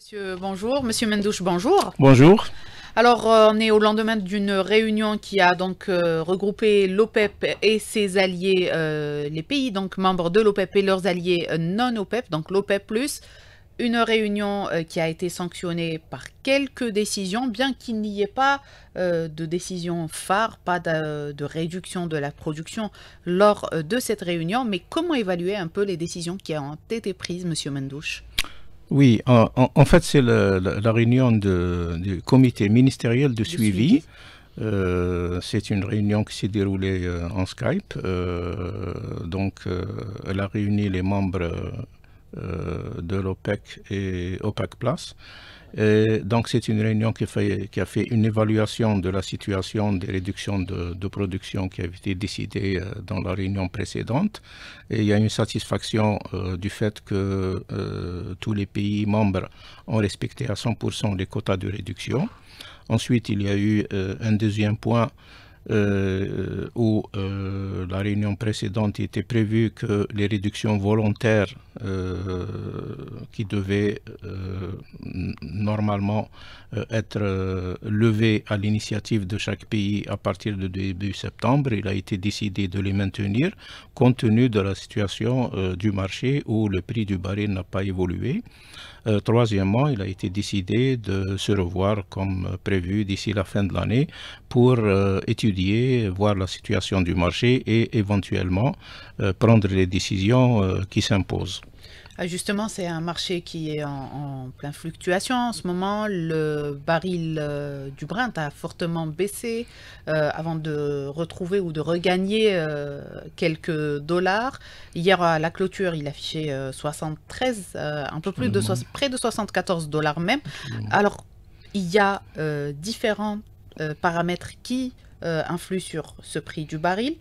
Monsieur, bonjour. Monsieur Mendouche, bonjour. Bonjour. Alors, euh, on est au lendemain d'une réunion qui a donc euh, regroupé l'OPEP e et ses alliés, euh, les pays donc membres de l'OPEP e et leurs alliés non-OPEP, e donc l'OPEP+. Une réunion qui a été sanctionnée par quelques décisions, bien qu'il n'y ait pas de décision phare, pas de, de, réduction de la production lors de cette réunion. Mais comment évaluer un peu les décisions qui ont été prises, Monsieur Mendouche oui, en, fait, c'est la, réunion du comité ministériel de, suivi. Euh, c'est une réunion qui s'est déroulée euh, en Skype. Euh, donc, elle a réuni les membres euh, de l'OPEC et OPEC Plus. Et donc c'est une réunion qui, a fait une évaluation de la situation des réductions de, production qui avait été décidée euh, dans la réunion précédente. Et il y a une satisfaction euh, du fait que tous les pays membres ont respecté à 100% les quotas de réduction. Ensuite, il y a eu un deuxième point euh, où euh, la réunion précédente était prévue que les réductions volontaires euh, qui devaient normalement être levées à l'initiative de chaque pays à partir de début septembre, il a été décidé de les maintenir compte tenu de la situation du marché où le prix du baril n'a pas évolué. Euh, troisièmement, il a été décidé de se revoir comme euh, prévu d'ici la fin de l'année pour euh, étudier, voir la situation du marché et éventuellement prendre les décisions qui s'imposent. Ah, justement, c'est un marché qui est en, pleine fluctuation en ce moment. Le baril euh, du Brent a fortement baissé euh, avant de retrouver ou de regagner euh, quelques dollars. Hier, à la clôture, il affichait 73, un peu plus de près de 74 dollars même. Alors, il y a différents paramètres qui influent sur ce prix du baril.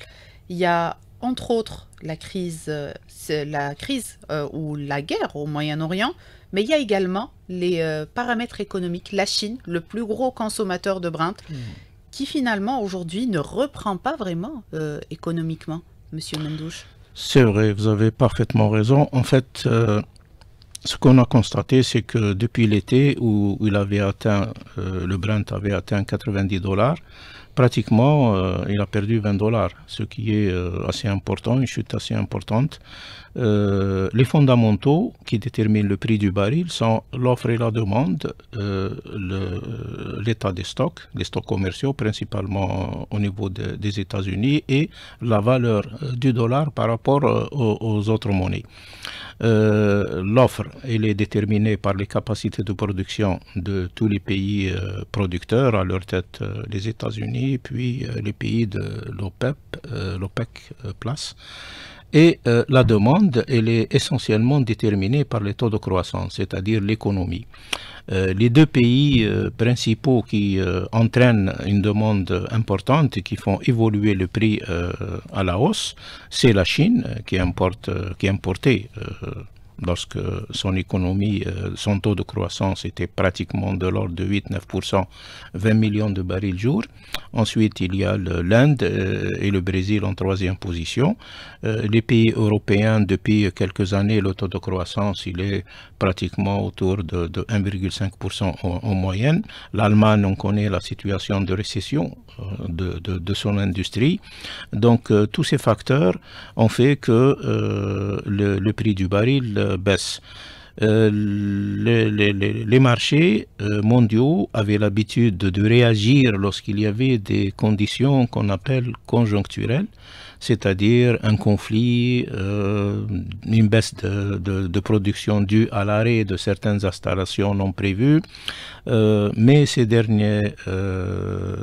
Il y a entre autres la crise, euh, euh, ou la guerre au Moyen-Orient, mais il y a également les euh, paramètres économiques. La Chine, le plus gros consommateur de brint, hmm. qui finalement aujourd'hui ne reprend pas vraiment économiquement, Monsieur Mendouche. C'est vrai, vous avez parfaitement raison. En fait, ce qu'on a constaté, c'est que depuis l'été où il avait atteint, le Brent avait atteint 90 dollars, pratiquement, euh, il a perdu 20 dollars, ce qui est euh, assez important, une chute assez importante. Euh, les fondamentaux qui déterminent le prix du baril sont l'offre et la demande, l'état des stocks, les stocks commerciaux principalement au niveau des États-Unis et la valeur du dollar par rapport aux autres monnaies. Euh, l'offre, elle est déterminée par les capacités de production de tous les pays euh, producteurs, à leur tête euh, les États-Unis, puis les pays de l'OPEP, l'OPEC Place. Et euh, la demande, elle est essentiellement déterminée par les taux de croissance, c'est-à-dire l'économie. Euh, les deux pays euh, principaux qui entraînent une demande importante et qui font évoluer le prix à la hausse, c'est la Chine qui importe, qui importait lorsque son économie, euh, son taux de croissance était pratiquement de l'ordre de 8-9%, 20 millions de barils jour. Ensuite, il y a l'Inde euh, et le Brésil en troisième position. Euh, les pays européens, depuis quelques années, le taux de croissance, il est pratiquement autour de, 1,5% en, moyenne. L'Allemagne, on connaît la situation de récession de, de, son industrie. Donc, tous ces facteurs ont fait que le, le prix du baril baisse. Euh, les, marchés euh, mondiaux avaient l'habitude de réagir lorsqu'il y avait des conditions qu'on appelle conjoncturelles, c'est-à-dire un conflit, euh, une baisse de, production due à l'arrêt de certaines installations non prévues. mais ces derniers,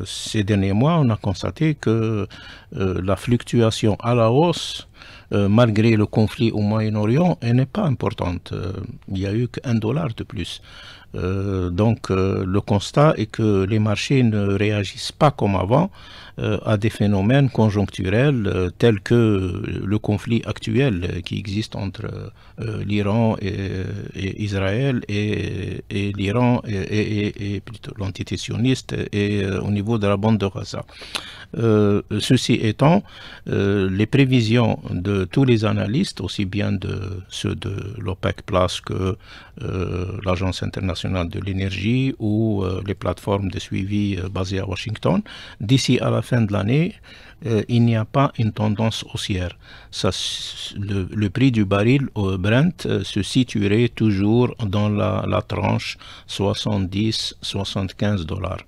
ces derniers mois, on a constaté que la fluctuation à la hausse euh, malgré le conflit au Moyen-Orient, elle n'est pas importante. Euh, il n'y a eu qu'un dollar de plus. Euh, donc le constat est que les marchés ne réagissent pas comme avant à des phénomènes conjoncturels tels que le conflit actuel qui existe entre l'Iran et, Israël et, l'Iran et, et l'entité sioniste et au niveau de la bande de Gaza. ceci étant, les prévisions de tous les analystes, aussi bien ceux de l'OPEC Plus que euh, l'Agence internationale de l'énergie ou euh, les plateformes de suivi euh, basées à Washington, d'ici à la fin de l'année, il n'y a pas une tendance haussière. Ça, le, prix du baril au Brent se situerait toujours dans la, la tranche 70-75 dollars.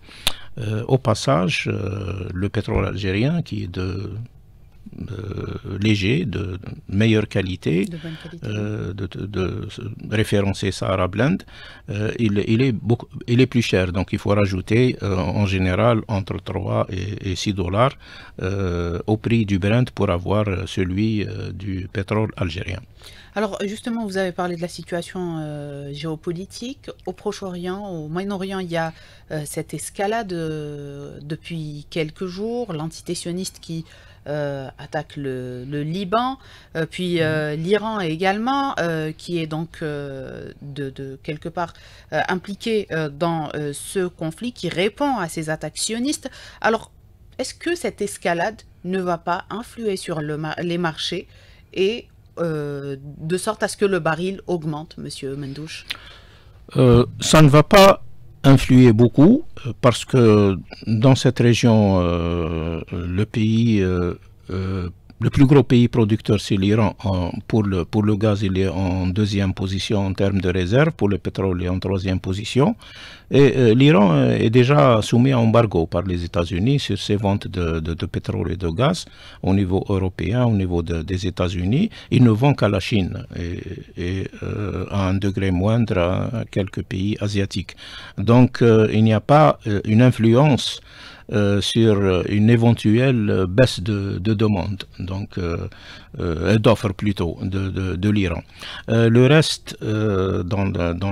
au passage, le pétrole algérien, qui est de euh, léger, de meilleure qualité, de, référencer euh, de, de Sahara Blend, euh, il, est beaucoup, il est plus cher. Donc il faut rajouter en général entre 3 et, 6 dollars au prix du Brent pour avoir celui du pétrole algérien. Alors justement, vous avez parlé de la situation géopolitique. Au Proche-Orient, au Moyen-Orient, il y a cette escalade depuis quelques jours, l'entité sioniste qui euh, attaque le, Liban, euh, puis euh, mhm. l'Iran également, qui est donc de, quelque part impliqué dans ce conflit, qui répond à ces attaques sionistes. Alors, est-ce que cette escalade ne va pas influer sur les marchés et de sorte à ce que le baril augmente, Monsieur Mendouche ça ne va pas influé beaucoup euh, parce que dans cette région, euh, le pays euh, le plus gros pays producteur, c'est l'Iran. Pour le, pour le gaz, il est en deuxième position en termes de réserve. Pour le pétrole, il est en troisième position. Et euh, l'Iran euh, est déjà soumis à embargo par les États-Unis sur ses ventes de, pétrole et de gaz au niveau européen, au niveau des États-Unis. Ils ne vend qu'à la Chine et, euh, à un degré moindre à quelques pays asiatiques. Donc, il n'y a pas une influence euh, sur euh, une éventuelle euh, baisse de, demande, donc d'offres plutôt de, l'Iran. le reste, dans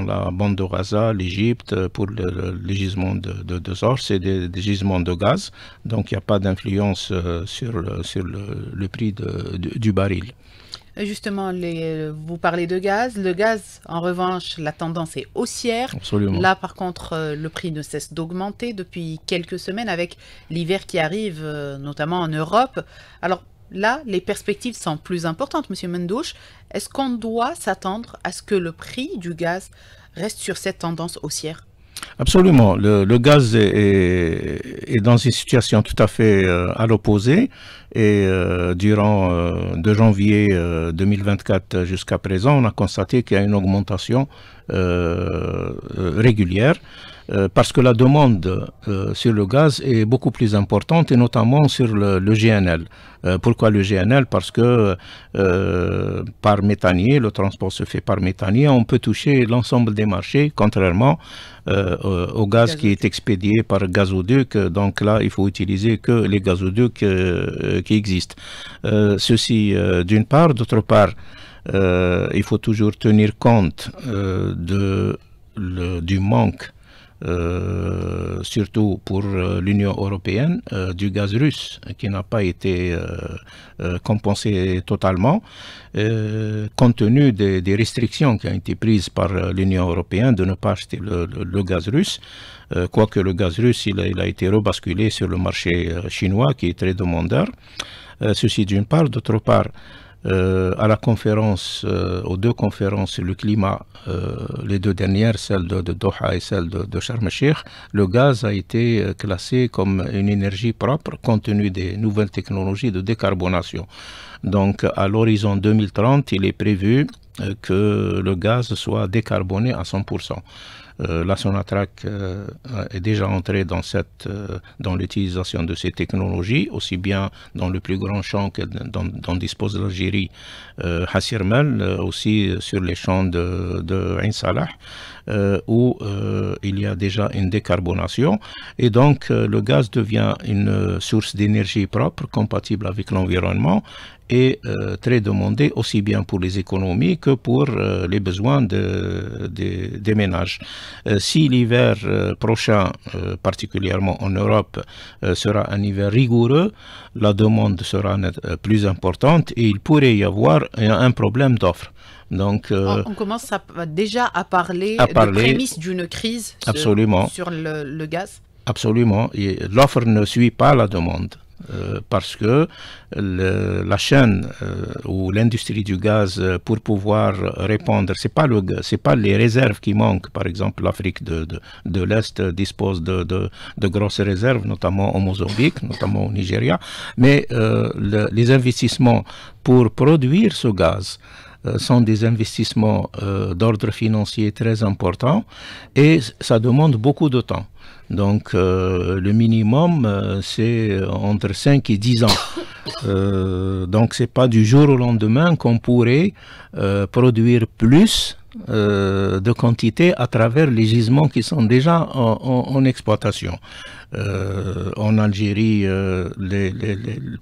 la, bande de Gaza, l'Égypte, pour les gisements de, de, c'est des, gisements de gaz, donc il n'y a pas d'influence sur, le prix du baril. Justement, vous parlez de gaz. Le gaz, en revanche, la tendance est haussière. Absolument. Là, par contre, euh, le prix ne cesse d'augmenter depuis quelques semaines avec l'hiver qui arrive, euh, notamment en Europe. Alors, là, les perspectives sont plus importantes, Monsieur Mendouche. Est-ce qu'on doit s'attendre à ce que le prix du gaz reste sur cette tendance haussière Absolument. Le, gaz est, dans une situation tout à fait euh, à l'opposé. Et euh, durant euh, de janvier 2024 jusqu'à présent, on a constaté qu'il y a une augmentation régulière. Euh, parce que la demande euh, sur le gaz est beaucoup plus importante et notamment sur le, GNL. Euh, pourquoi le GNL Parce que par méthanier, le transport se fait par méthanier, on peut toucher l'ensemble des marchés, contrairement au gaz qui est expédié par gazoduc. Donc là, il faut utiliser que les gazoducs qui existent. ceci d'une part. D'autre part, il faut toujours tenir compte de, du manque euh, surtout pour euh, l'Union européenne, euh, du gaz russe hein, qui n'a pas été compensé totalement, compte tenu des, restrictions qui ont été prises par l'Union européenne de ne pas acheter le, gaz russe. Quoique le gaz russe, il il a, été rebasculé sur le marché chinois qui est très demandeur. ceci d'une part. D'autre part, euh, à la conférence, euh, aux deux conférences le climat, euh, les deux dernières, celle de, Doha et celle de, de Sharm el-Sheikh, le gaz a été classé comme une énergie propre compte tenu des nouvelles technologies de décarbonation. Donc à l'horizon 2030, il est prévu que le gaz soit décarboné à 100%. Euh, la Sonatrach euh, est déjà entrée dans, euh, dans l'utilisation de ces technologies, aussi bien dans le plus grand champ que dont, dispose l'Algérie, Hasirmel, aussi sur les champs de, de Salah, où il y a déjà une décarbonation. Et donc, le gaz devient une source d'énergie propre, compatible avec l'environnement et très demandée aussi bien pour les économies que pour les besoins des ménages. Euh, si l'hiver euh, prochain, euh, particulièrement en Europe, sera un hiver rigoureux, la demande sera plus importante et il pourrait y avoir un problème d'offre. Donc, on, commence déjà à parler, à de prémices d'une crise sur, le, le, gaz. Absolument. L'offre ne suit pas la demande. Euh, parce que la chaîne euh, ou l'industrie du gaz euh, pour pouvoir répondre, c'est pas le, pas les réserves qui manquent. Par exemple, l'Afrique de, de, de l'Est dispose de, de, grosses réserves, notamment au Mozambique, notamment au Nigeria, mais les investissements pour produire ce gaz sont des investissements d'ordre financier très importants et ça demande beaucoup de temps. Donc euh, le minimum, euh, c'est euh, entre 5 et 10 ans. Donc donc c'est pas du jour au lendemain qu'on pourrait produire plus de quantité à travers les gisements qui sont déjà en, exploitation. en Algérie,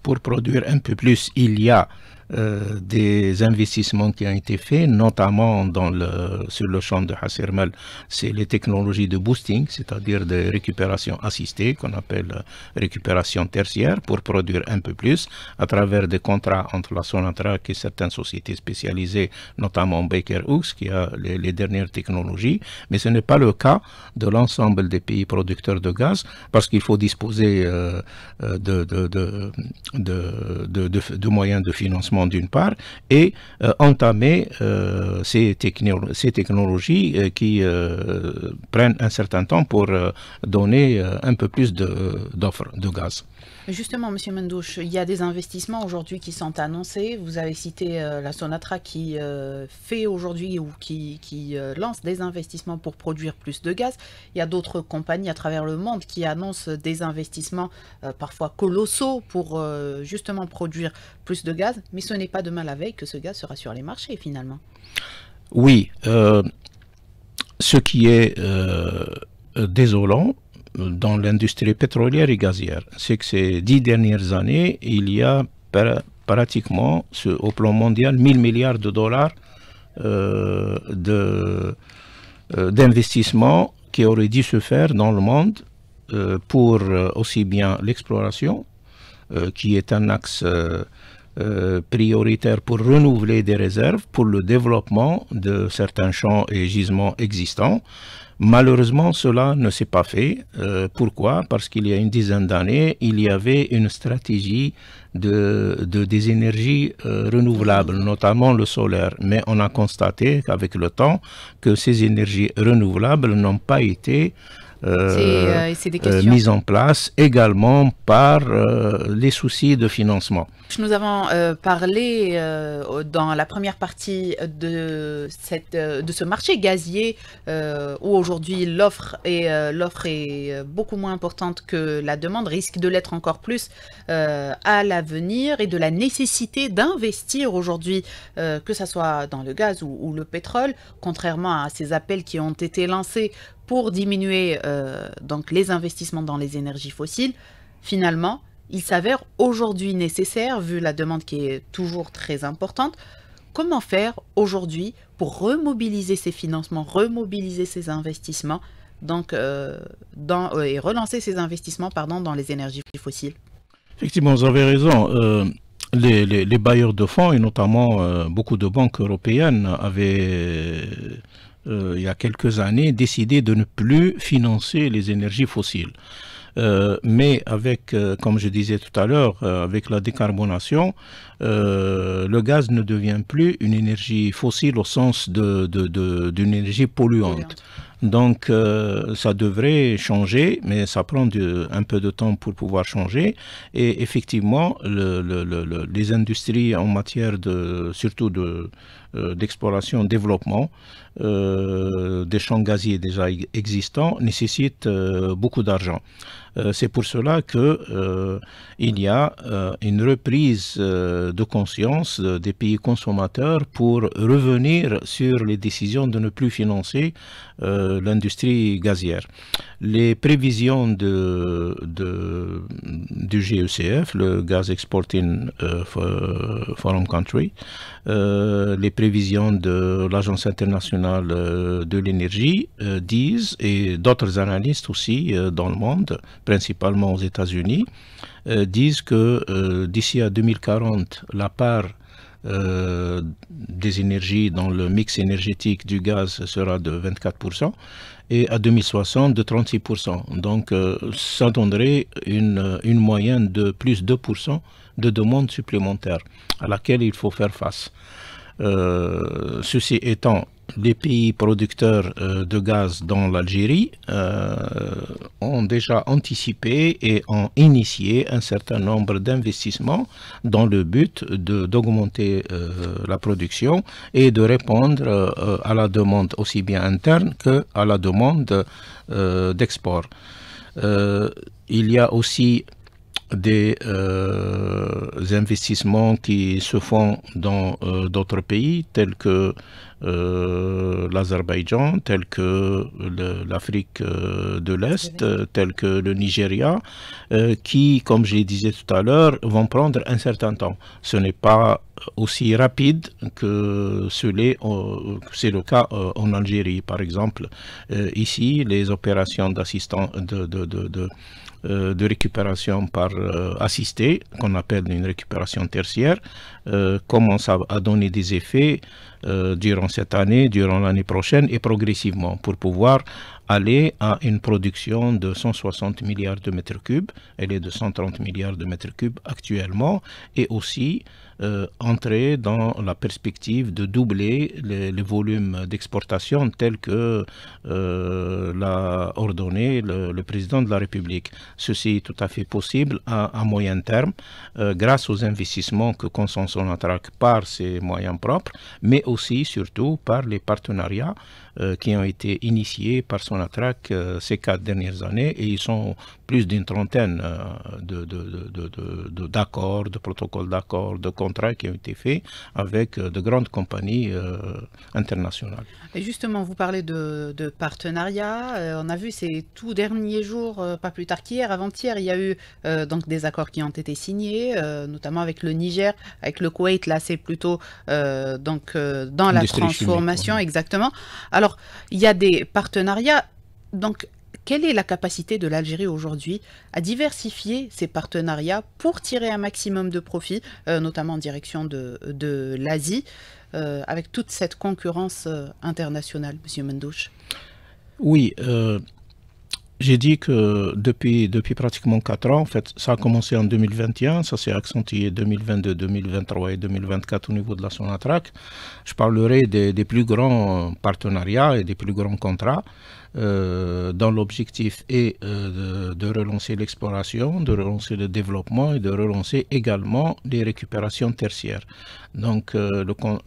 pour produire un peu plus, il y a euh, des investissements qui ont été faits, notamment le, sur le champ de Hassermel, c'est les technologies de boosting, c'est-à-dire des récupérations assistées, qu'on appelle euh, récupération tertiaire, pour produire un peu plus, à travers des contrats entre la Sonatrach et certaines sociétés spécialisées, notamment Baker Hughes, qui a les, dernières technologies, mais ce n'est pas le cas de l'ensemble des pays producteurs de gaz, parce qu'il faut disposer euh, de moyens de financement d'une part, et euh, entamer euh, ces, technologies euh, qui prennent un certain temps pour donner un peu plus d'offres de, gaz. Justement, Monsieur Mendouche, il y a des investissements aujourd'hui qui sont annoncés. Vous avez cité euh, la Sonatra qui euh, fait aujourd'hui ou qui, euh, lance des investissements pour produire plus de gaz. Il y a d'autres compagnies à travers le monde qui annoncent des investissements parfois colossaux pour justement produire plus de gaz. Mais ce n'est pas demain la veille que ce gaz sera sur les marchés finalement. Oui. ce qui est désolant, dans l'industrie pétrolière et gazière, c'est que ces dix dernières années, il y a pratiquement au plan mondial 1000 milliards de dollars euh, euh, d'investissement qui auraient dû se faire dans le monde euh, pour euh, aussi bien l'exploration, qui est un axe euh, prioritaire pour renouveler des réserves pour le développement de certains champs et gisements existants. Malheureusement, cela ne s'est pas fait. Euh, pourquoi Parce qu'il y a une dizaine d'années, il y avait une stratégie de, des énergies euh, renouvelables, notamment le solaire. Mais on a constaté avec le temps que ces énergies renouvelables n'ont pas été euh, euh, euh, mise en place également par les soucis de financement. Nous avons parlé dans la première partie de, cette, de ce marché gazier où aujourd'hui l'offre est, l'offre est beaucoup moins importante que la demande, risque de l'être encore plus à l'avenir et de la nécessité d'investir aujourd'hui, que ce soit dans le gaz ou le pétrole, contrairement à ces appels qui ont été lancés pour diminuer euh, donc les investissements dans les énergies fossiles, finalement, il s'avère aujourd'hui nécessaire, vu la demande qui est toujours très importante, comment faire aujourd'hui pour remobiliser ces financements, remobiliser ces investissements donc, euh, euh, et relancer ces investissements pardon, dans les énergies fossiles Effectivement, vous avez raison. les, bailleurs de fonds, et notamment beaucoup de banques européennes, avaient euh, il y a quelques années, décidé de ne plus financer les énergies fossiles. Euh, mais avec, euh, comme je disais tout à l'heure, avec la décarbonation, le gaz ne devient plus une énergie fossile au sens d'une énergie polluante. Donc ça devrait changer, mais ça prend un peu de temps pour pouvoir changer. Et effectivement, les industries en matière de, surtout de, euh, d'exploration, développement euh, des champs gaziers déjà existants nécessite euh, beaucoup d'argent. Euh, c'est pour cela qu'il euh, y a euh, une reprise de conscience des pays consommateurs pour revenir sur les décisions de ne plus financer l'industrie gazière. Les prévisions de, du GECF, le Gas Exporting Forum Country, les prévisions de l'Agence internationale de l'énergie disent, et d'autres analystes aussi dans le monde, principalement aux États-Unis, euh, disent que euh, d'ici à 2040, la part euh, des énergies dans le mix énergétique du gaz sera de 24% et à 2060 de 36%. Donc ça donnerait une, une, moyenne de plus de 2% de demande supplémentaire à laquelle il faut faire face. ceci étant, les pays producteurs euh, de gaz dans l'Algérie euh, ont déjà anticipé et ont initié un certain nombre d'investissements dans le but d'augmenter euh, la production et de répondre à la demande aussi bien interne que à la demande d'export. il y a aussi des investissements qui se font dans d'autres pays tels que euh, l'Azerbaïdjan, tel que l'Afrique euh, de l'Est, euh, tel que le Nigeria, qui, comme je disais tout à l'heure, vont prendre un certain temps. Ce n'est pas aussi rapide que c'est le cas en Algérie, par exemple. Ici, les opérations d'assistance de, de, de, récupération par assisté, qu'on appelle une récupération tertiaire, commencent à, donner des effets durant cette année, durant l'année prochaine et progressivement pour pouvoir aller à une production de 160 milliards de mètres cubes. Elle est de 130 milliards de mètres cubes actuellement et aussi euh, entrer dans la perspective de doubler les, volume volumes d'exportation tels que euh, l'a ordonné le, président de la République. Ceci est tout à fait possible à, moyen terme euh, grâce aux investissements que Consenson attraque par ses moyens propres, mais aussi surtout par les partenariats euh, qui ont été initiés par Sonatrac euh, ces quatre dernières années et ils sont plus d'une trentaine d'accords, euh, de, de, de, protocoles d'accords, de contrats qui ont été faits avec de grandes compagnies internationales. Et justement, vous parlez de, partenariat. on a vu ces tout derniers jours, pas plus tard qu'hier, avant-hier, il y a eu donc des accords qui ont été signés, notamment avec le Niger, avec le Koweït. Là, c'est plutôt donc dans la transformation, exactement. Alors, alors, il y a des partenariats. Donc, quelle est la capacité de l'Algérie aujourd'hui à diversifier ses partenariats pour tirer un maximum de profit, euh, notamment en direction de, de l'Asie, euh, avec toute cette concurrence euh, internationale, Monsieur Mendouche Oui, j'ai dit que depuis, depuis pratiquement 4 ans, en fait, ça a commencé en 2021, ça s'est accentué 2022, 2023 et 2024 au niveau de la Sonatrac. Je parlerai des, plus grands partenariats et des plus grands contrats euh, dans l'objectif est euh, de, relancer l'exploration, de relancer le développement et de relancer également les récupérations tertiaires. Donc euh,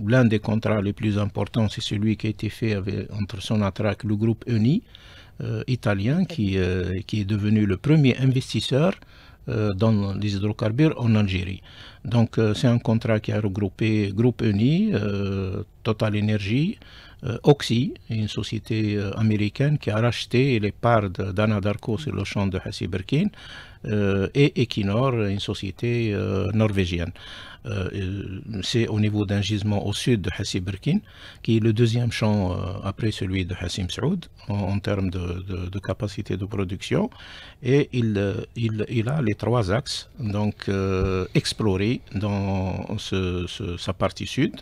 l'un des contrats les plus importants, c'est celui qui a été fait entre Sonatrac et le groupe ENI euh, italien qui, euh, qui est devenu le premier investisseur euh, dans les hydrocarbures en Algérie. Donc c'est un contrat qui a regroupé Groupe Uni Total Energy, Oxy, une société américaine qui a racheté les parts d'Anadarko sur le champ de Hassi Berkin euh, et Equinor, une société euh, norvégienne. Euh, c'est au niveau d'un gisement au sud de Hassi Birkin, qui est le deuxième champ après celui de Hassim Saoud en, termes de, capacité de production. Et il, il, il a les trois axes donc explorer dans sa partie sud,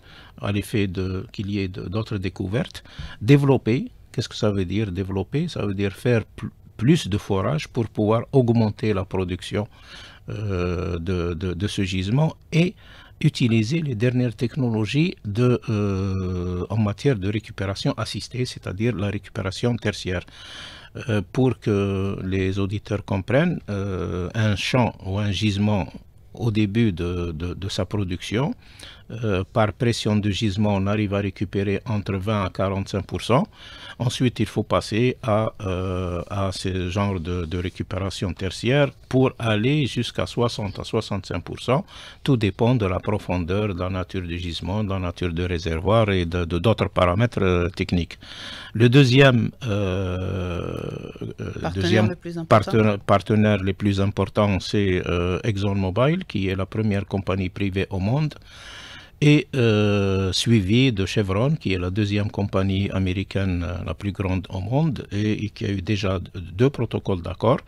à l'effet qu'il y ait d'autres découvertes, développer Qu'est-ce que ça veut dire développer Ça veut dire faire plus plus de forages pour pouvoir augmenter la production euh, de, ce gisement et utiliser les dernières technologies de, euh, en matière de récupération assistée, c'est-à-dire la récupération tertiaire. Euh, pour que les auditeurs comprennent, un champ ou un gisement au début de sa production euh, par pression de gisement, on arrive à récupérer entre 20 à 45%. Ensuite, il faut passer à, euh, à ce genre de, récupération tertiaire pour aller jusqu'à 60 à 65%. Tout dépend de la profondeur, de la nature du gisement, de la nature du réservoir et de d'autres paramètres euh, techniques. Le deuxième, partenaire, le plus important, plus c'est ExxonMobil, qui est la première compagnie privée au monde et euh, suivi de Chevron, qui est la deuxième compagnie américaine euh, la plus grande au monde et, qui a eu déjà deux protocoles d'accord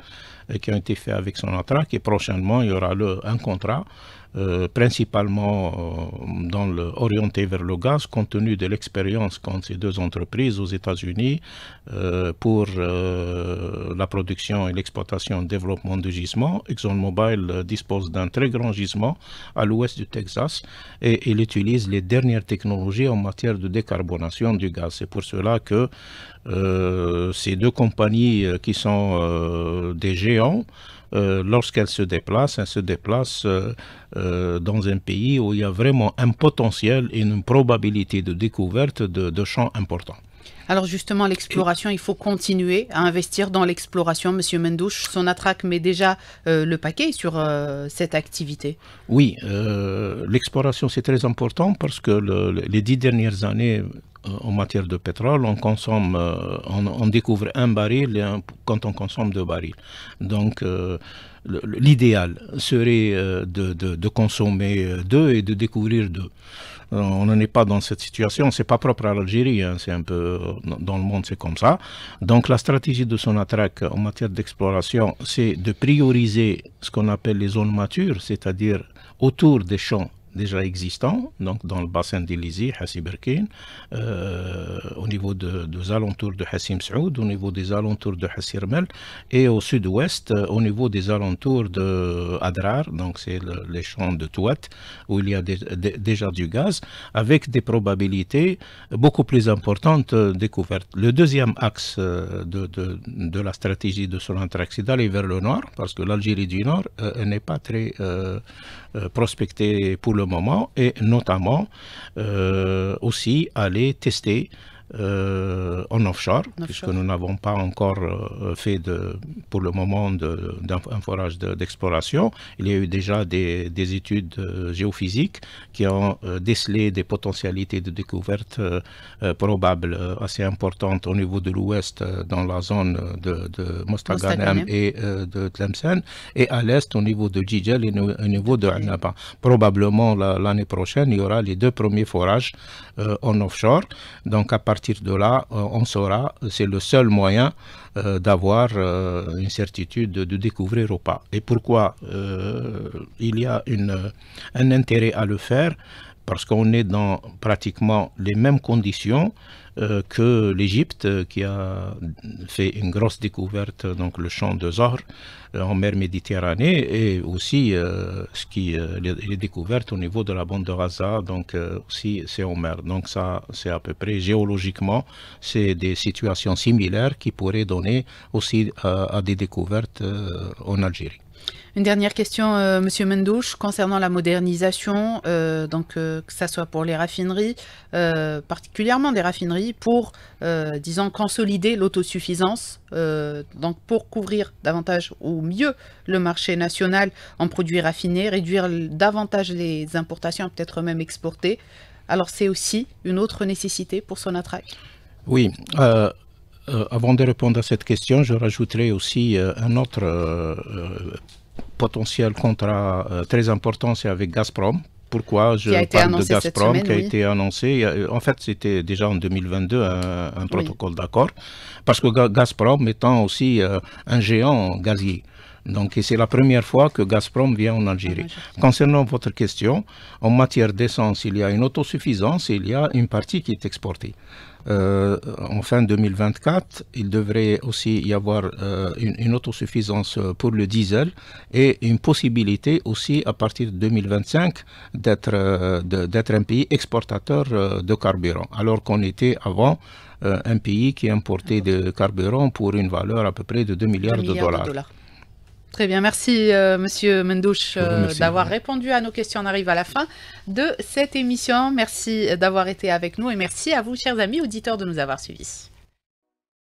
qui ont été faits avec son Sonatra, et prochainement il y aura le, un contrat euh, principalement euh, dans le, orienté vers le gaz, compte tenu de l'expérience qu'ont ces deux entreprises aux États-Unis euh, pour la production et l'exploitation et le développement de gisements. ExxonMobil dispose d'un très grand gisement à l'ouest du Texas et il utilise les dernières technologies en matière de décarbonation du gaz. C'est pour cela que ces deux compagnies qui sont des géants, euh, lorsqu'elle se déplace, elle se déplace euh, euh, dans un pays où il y a vraiment un potentiel et une probabilité de découverte de, de champs importants. Alors justement, l'exploration, il faut continuer à investir dans l'exploration, Monsieur Mendouche. Son attraque met déjà euh, le paquet sur euh, cette activité. Oui, euh, l'exploration, c'est très important parce que les dix dernières années, en matière de pétrole, on consomme, on, découvre un baril quand on consomme deux barils. Donc l'idéal serait de, consommer deux et de découvrir deux. Euh, on n'en est pas dans cette situation. C'est pas propre à l'Algérie, hein. c'est un peu euh, dans le monde, c'est comme ça. Donc la stratégie de Sonatrach en matière d'exploration, c'est de prioriser ce qu'on appelle les zones matures, c'est-à-dire autour des champs déjà existants, donc dans le bassin d'Elysée, Hassi Berkin, euh, au niveau de, des alentours de Hassim Saoud, au niveau des alentours de Hassi et au sud-ouest, euh, au niveau des alentours de Adrar, donc c'est les champs de Touat, où il y a déjà du gaz, avec des probabilités beaucoup plus importantes euh, découvertes. Le deuxième axe de, la stratégie de son intraxidal est vers le nord, parce que l'Algérie du Nord n'est pas très prospectée pour le moment et notamment euh, aussi aller tester euh, en offshore, puisque nous n'avons pas encore euh, fait de, pour le moment d'un forage d'exploration. Il y a eu déjà des, des études euh, géophysiques qui ont décelé des potentialités de découverte probables assez importantes au niveau de l'ouest dans la zone de, de Mostaganem et de Tlemcen et à l'est au niveau de Djidjel et au niveau de Annaba. Probablement l'année prochaine, il y aura les deux premiers forages en offshore. Donc à partir partir de là, euh, on saura, c'est le seul moyen euh, d'avoir euh, une certitude de découvrir ou pas. Et pourquoi il y a une, un intérêt à le faire Parce qu'on est dans pratiquement les mêmes conditions euh, que l'Égypte, euh, qui a fait une grosse découverte, euh, donc le champ de Zohr en mer Méditerranée, et aussi ce qui, les, les, découvertes au niveau de la bande de Gaza, donc aussi c'est en mer. Donc ça, c'est à peu près géologiquement, c'est des situations similaires qui pourraient donner aussi à des découvertes en Algérie. Une dernière question, M. Euh, Monsieur Mendouche, concernant la modernisation, euh, donc euh, que ça soit pour les raffineries, particulièrement des raffineries, pour, disons, consolider l'autosuffisance, donc pour couvrir davantage ou mieux le marché national en produits raffinés, réduire davantage les importations, peut-être même exporter. Alors c'est aussi une autre nécessité pour Sonatrach. Oui, euh, avant de répondre à cette question, je rajouterai aussi euh, un autre euh, potentiel contrat très important, c'est avec Gazprom. Pourquoi je parle de Gazprom qui a été annoncé En fait, c'était déjà en 2022 un, protocole d'accord, parce que Gazprom étant aussi un géant gazier. Donc c'est la première fois que Gazprom vient en Algérie. Concernant votre question, en matière d'essence, il y a une autosuffisance, il y a une partie qui est exportée. Euh, en fin 2024, il devrait aussi y avoir euh, une, autosuffisance euh, pour le diesel et une possibilité aussi à partir de 2025 d'être un pays exportateur de carburant, alors qu'on était avant un pays qui importait de carburant pour une valeur à peu près de 2 milliards, De dollars. Très bien, merci euh, Monsieur Mendouche euh, d'avoir répondu à nos questions. On arrive à la fin de cette émission. Merci d'avoir été avec nous et merci à vous, chers amis auditeurs, de nous avoir suivis.